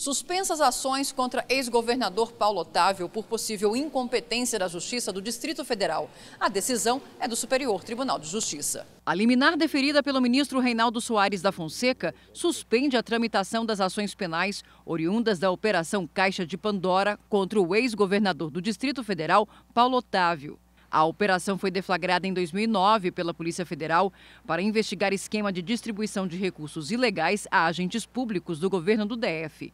Suspensas ações contra ex-governador Paulo Otávio por possível incompetência da Justiça do Distrito Federal. A decisão é do Superior Tribunal de Justiça. A liminar deferida pelo ministro Reinaldo Soares da Fonseca suspende a tramitação das ações penais oriundas da Operação Caixa de Pandora contra o ex-governador do Distrito Federal, Paulo Otávio. A operação foi deflagrada em 2009 pela Polícia Federal para investigar esquema de distribuição de recursos ilegais a agentes públicos do governo do DF.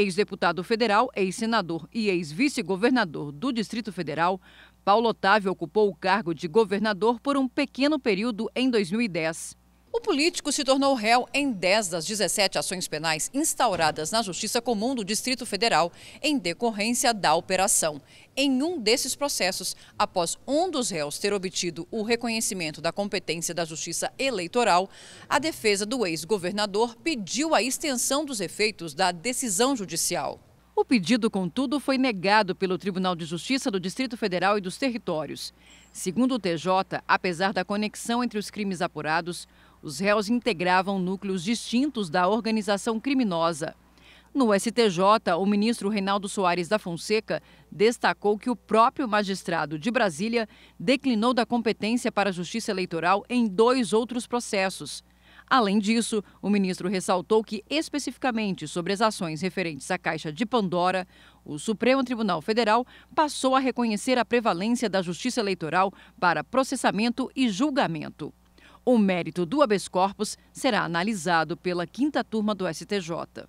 Ex-deputado federal, ex-senador e ex-vice-governador do Distrito Federal, Paulo Otávio ocupou o cargo de governador por um pequeno período em 2010. O político se tornou réu em 10 das 17 ações penais instauradas na Justiça Comum do Distrito Federal em decorrência da operação. Em um desses processos, após um dos réus ter obtido o reconhecimento da competência da Justiça Eleitoral, a defesa do ex-governador pediu a extensão dos efeitos da decisão judicial. O pedido, contudo, foi negado pelo Tribunal de Justiça do Distrito Federal e dos Territórios. Segundo o TJ, apesar da conexão entre os crimes apurados, os réus integravam núcleos distintos da organização criminosa. No STJ, o ministro Reinaldo Soares da Fonseca destacou que o próprio magistrado de Brasília declinou da competência para a Justiça Eleitoral em dois outros processos. Além disso, o ministro ressaltou que, especificamente sobre as ações referentes à Caixa de Pandora, o Supremo Tribunal Federal passou a reconhecer a prevalência da justiça eleitoral para processamento e julgamento. O mérito do habeas corpus será analisado pela quinta turma do STJ.